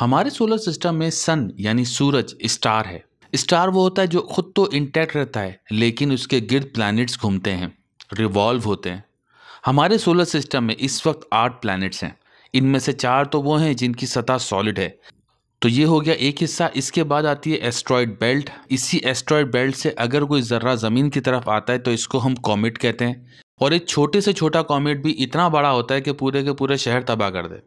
हमारे solar system में सन यानी सूरज स्टार है स्टार वो होता है जो खुद तो इंटैक्ट रहता है लेकिन उसके गिर्द प्लैनेट्स घूमते हैं रिवॉल्व होते हैं हमारे सोलर सिस्टम में इस वक्त आठ प्लैनेट्स हैं इनमें से चार तो वो हैं जिनकी सतह सॉलिड है तो ये हो गया एक हिस्सा इसके बाद आती है एस्ट्रॉयड बेल्ट इसी एस्ट्रॉयड बेल्ट से अगर कोई ज़र्रा ज़मीन की तरफ आता है तो इसको हम कॉमेट कहते हैं और एक छोटे से छोटा कॉमेट भी इतना बड़ा होता है कि पूरे के पूरे शहर तबाह कर दे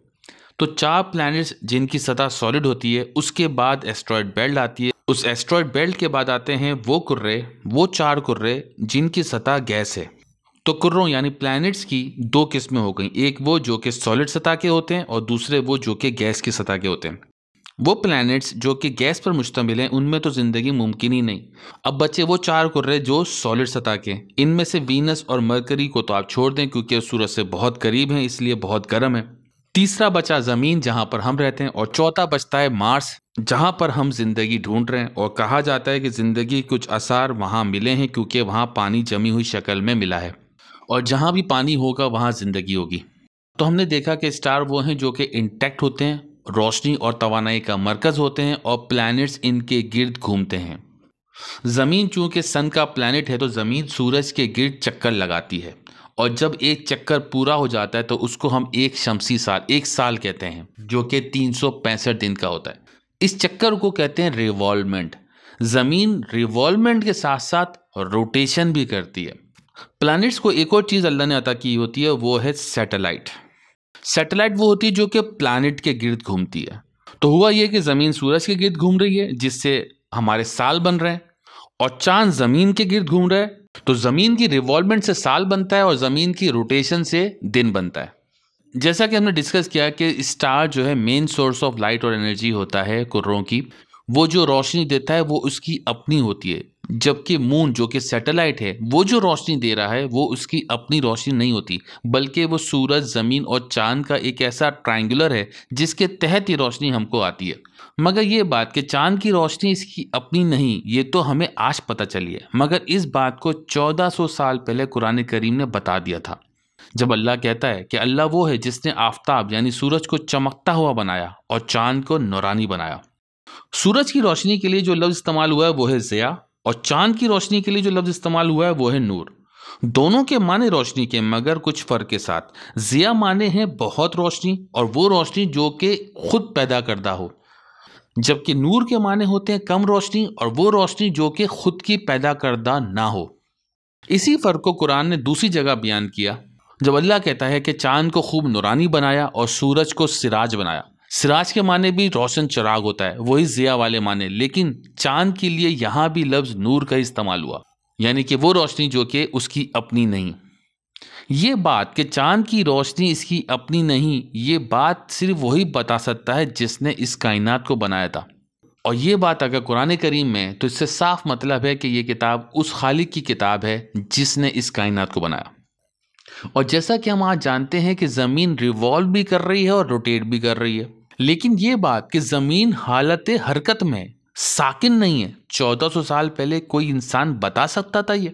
तो चार प्लैनेट्स जिनकी सतह सॉलिड होती है उसके बाद एस्ट्रॉयड बेल्ट आती है उस एस्ट्रॉयड बेल्ट के बाद आते हैं वो कुर्रे वो चार कुर्रे जिनकी सतह गैस है तो कुर्रों यानी प्लैनेट्स की दो किस्में हो गई एक वो जो कि सॉलिड सतह के होते हैं और दूसरे वो जो कि गैस की सतह के होते हैं वो प्लैनेट्स जो कि गैस पर मुश्तमिल हैं उनमें तो ज़िंदगी मुमकिन ही नहीं अब बचे वो चार कुर्रे जो सॉलिड सतह के इनमें से वीनस और मरकरी को तो आप छोड़ दें क्योंकि सूरज से बहुत करीब हैं इसलिए बहुत गर्म है तीसरा बचा ज़मीन जहाँ पर हम रहते हैं और चौथा बचता है मार्स जहाँ पर हम ज़िंदगी ढूंढ रहे हैं और कहा जाता है कि ज़िंदगी कुछ आसार वहाँ मिले हैं क्योंकि वहाँ पानी जमी हुई शक्ल में मिला है और जहाँ भी पानी होगा वहाँ ज़िंदगी होगी तो हमने देखा कि स्टार वो हैं जो कि इंटैक्ट होते हैं रोशनी और तोानाई का मरकज़ होते हैं और प्लानट्स इनके गिर्द घूमते हैं ज़मीन चूंकि सन का प्लानट है तो ज़मीन सूरज के गिर्द चक्कर लगाती है और जब एक चक्कर पूरा हो जाता है तो उसको हम एक शमसी साल एक साल कहते हैं जो कि तीन दिन का होता है इस चक्कर को कहते हैं रिवॉल्वमेंट ज़मीन रिवॉल्वमेंट के साथ साथ रोटेशन भी करती है प्लैनेट्स को एक और चीज़ अल्लाह ने अता की होती है वो है सैटेलाइट सैटेलाइट वो होती है जो कि प्लानिट के गिर्द घूमती है तो हुआ यह कि ज़मीन सूरज के गिर्द घूम रही है जिससे हमारे साल बन रहे हैं और चांद ज़मीन के गिर्द घूम रहा है तो ज़मीन की रिवॉल्वमेंट से साल बनता है और ज़मीन की रोटेशन से दिन बनता है जैसा कि हमने डिस्कस किया कि स्टार जो है मेन सोर्स ऑफ लाइट और एनर्जी होता है कुर्रों की वो जो रोशनी देता है वो उसकी अपनी होती है जबकि मून जो कि सैटेलाइट है वो जो रोशनी दे रहा है वो उसकी अपनी रोशनी नहीं होती बल्कि वो सूरज ज़मीन और चांद का एक ऐसा ट्राइंगुलर है जिसके तहत ही रोशनी हमको आती है मगर ये बात कि चांद की रोशनी इसकी अपनी नहीं ये तो हमें आज पता चली है मगर इस बात को 1400 साल पहले कुरान करीम ने बता दिया था जब अल्लाह कहता है कि अल्लाह वो है जिसने आफ्ताब यानी सूरज को चमकता हुआ बनाया और चांद को नौरानी बनाया सूरज की रोशनी के लिए जो लफ्ज़ इस्तेमाल हुआ है वो है ज़िया और चांद की रोशनी के लिए जो लफ्ज़ इस्तेमाल हुआ है वो है नूर दोनों के माने रोशनी के मगर कुछ फ़र्क के साथ ज़िया माने हैं बहुत रोशनी और वो रोशनी जो कि खुद पैदा करदा हो जबकि नूर के माने होते हैं कम रोशनी और वो रोशनी जो कि खुद की पैदा करदा ना हो इसी फ़र्क को कुरान ने दूसरी जगह बयान किया जब अल्लाह कहता है कि चांद को खूब नुरानी बनाया और सूरज को सिराज बनाया सिराज के माने भी रोशन चिराग होता है वही जिया वाले माने लेकिन चांद के लिए यहाँ भी लफ्ज़ नूर का इस्तेमाल हुआ यानी कि वो रोशनी जो कि उसकी अपनी नहीं ये बात कि चांद की रोशनी इसकी अपनी नहीं ये बात सिर्फ वही बता सकता है जिसने इस कायनात को बनाया था और ये बात अगर कुरान करीम में तो इससे साफ मतलब है कि यह किताब उस खालिक की किताब है जिसने इस कायनात को बनाया और जैसा कि हम आज जानते हैं कि ज़मीन रिवॉल्व भी कर रही है और रोटेट भी कर रही है लेकिन ये बात कि ज़मीन हालत हरकत में साकिन नहीं है चौदह सौ साल पहले कोई इंसान बता सकता था ये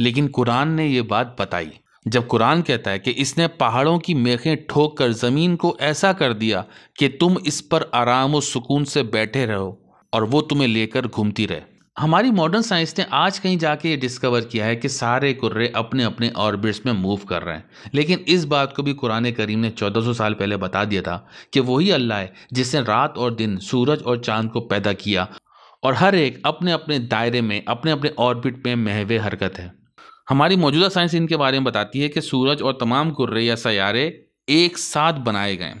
लेकिन कुरान ने यह बात बताई जब कुरान कहता है कि इसने पहाड़ों की मेखें ठोक कर ज़मीन को ऐसा कर दिया कि तुम इस पर आराम और सुकून से बैठे रहो और वो तुम्हें लेकर घूमती रहे हमारी मॉडर्न साइंस ने आज कहीं जाके ये डिस्कवर किया है कि सारे कुर्रे अपने अपने ऑर्बिट्स में मूव कर रहे हैं लेकिन इस बात को भी कुरान करीम ने 1400 साल पहले बता दिया था कि वही अल्लाह है जिसने रात और दिन सूरज और चांद को पैदा किया और हर एक अपने अपने दायरे में अपने अपने ऑर्बिट में महवे हरकत है हमारी मौजूदा साइंस इनके बारे में बताती है कि सूरज और तमाम कुर्रे या सयारे एक साथ बनाए गए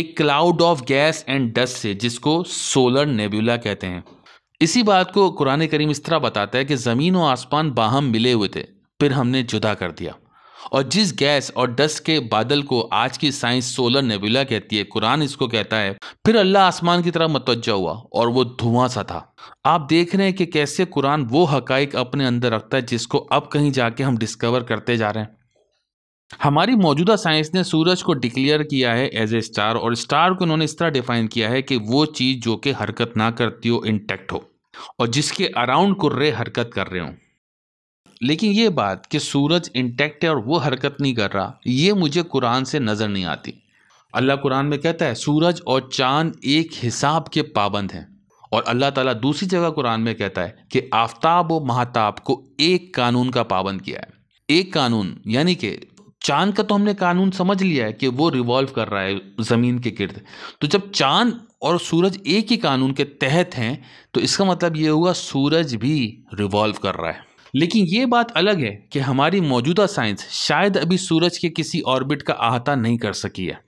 एक cloud of gas and dust से जिसको सोलर नेबुला कहते हैं इसी बात को कुरान करीम इस तरह बताता है कि ज़मीन और आसमान बाहम मिले हुए थे फिर हमने जुदा कर दिया और जिस गैस और डस्ट के बादल को आज की साइंस सोलर नेबुला कहती है कुरान इसको कहता है फिर अल्लाह आसमान की तरफ मतवजा हुआ और वो धुआं सा था आप देख रहे हैं कि कैसे कुरान वो हकाइक अपने अंदर रखता है जिसको अब कहीं जाके हम डिस्कवर करते जा रहे हैं हमारी मौजूदा साइंस ने सूरज को डिक्लेयर किया है एज ए स्टार और स्टार को उन्होंने इस तरह डिफाइन किया है कि वो चीज़ जो कि हरकत ना करती हो इंटेक्ट हो और जिसके अराउंड कुर्रे हरकत कर रहे हों लेकिन ये बात कि सूरज इंटेक्ट है और वो हरकत नहीं कर रहा ये मुझे कुरान से नज़र नहीं आती अल्लाह कुरान में कहता है सूरज और चांद एक हिसाब के पाबंद हैं और अल्लाह ताला दूसरी जगह कुरान में कहता है कि आफ्ताब और महताब को एक कानून का पाबंद किया है एक कानून यानी कि चांद का तो हमने कानून समझ लिया है कि वो रिवॉल्व कर रहा है ज़मीन के गिर्द तो जब चांद और सूरज एक ही कानून के तहत हैं तो इसका मतलब ये हुआ सूरज भी रिवॉल्व कर रहा है लेकिन ये बात अलग है कि हमारी मौजूदा साइंस शायद अभी सूरज के किसी ऑर्बिट का अहाता नहीं कर सकी है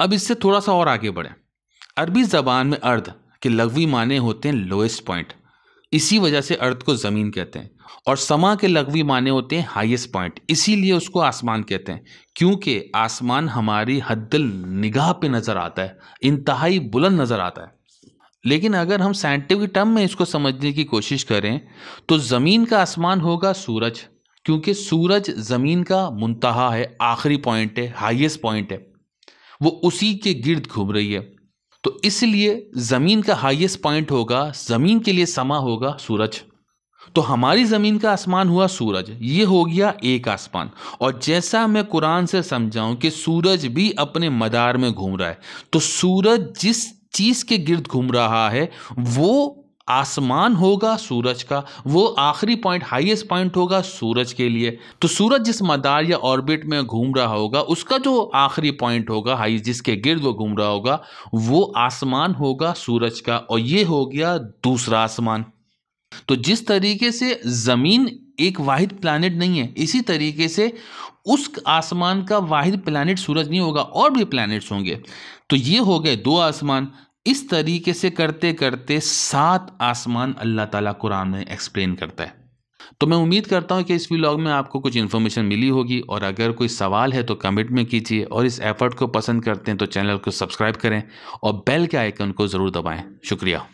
अब इससे थोड़ा सा और आगे बढ़ें अरबी ज़बान में अर्ध के लघवी माने होते हैं लोएस्ट पॉइंट इसी वजह से अर्थ को ज़मीन कहते हैं और समा के लघवी माने होते हैं हाईएस्ट पॉइंट इसीलिए उसको आसमान कहते हैं क्योंकि आसमान हमारी हद्दल निगाह पे नज़र आता है इंतहाई बुलंद नज़र आता है लेकिन अगर हम साइंटिफिक टर्म में इसको समझने की कोशिश करें तो ज़मीन का आसमान होगा सूरज क्योंकि सूरज ज़मीन का मुंतहा है आखिरी पॉइंट है हाइएस्ट पॉइंट है वो उसी के गिर्द घूम रही है तो इसलिए ज़मीन का हाईएस्ट पॉइंट होगा ज़मीन के लिए समा होगा सूरज तो हमारी ज़मीन का आसमान हुआ सूरज ये हो गया एक आसमान और जैसा मैं कुरान से समझाऊं कि सूरज भी अपने मदार में घूम रहा है तो सूरज जिस चीज़ के गिर्द घूम रहा है वो आसमान होगा सूरज का वो आखिरी पॉइंट हाईएस्ट पॉइंट होगा सूरज के लिए तो सूरज जिस मदार या ऑर्बिट में घूम रहा होगा उसका जो आखिरी पॉइंट होगा हाई जिसके गिर्द वो घूम रहा होगा वो आसमान होगा सूरज का और ये हो गया दूसरा आसमान तो जिस तरीके से ज़मीन एक वाहिद प्लानट नहीं है इसी तरीके से उस आसमान का वाहिद प्लानट सूरज नहीं होगा और भी प्लानट्स होंगे तो ये हो गए दो आसमान इस तरीके से करते करते सात आसमान अल्लाह ताला कुरान में एक्सप्लेन करता है तो मैं उम्मीद करता हूँ कि इस व्लॉग में आपको कुछ इन्फॉर्मेशन मिली होगी और अगर कोई सवाल है तो कमेंट में कीजिए और इस एफर्ट को पसंद करते हैं तो चैनल को सब्सक्राइब करें और बेल के आइकन को ज़रूर दबाएँ शुक्रिया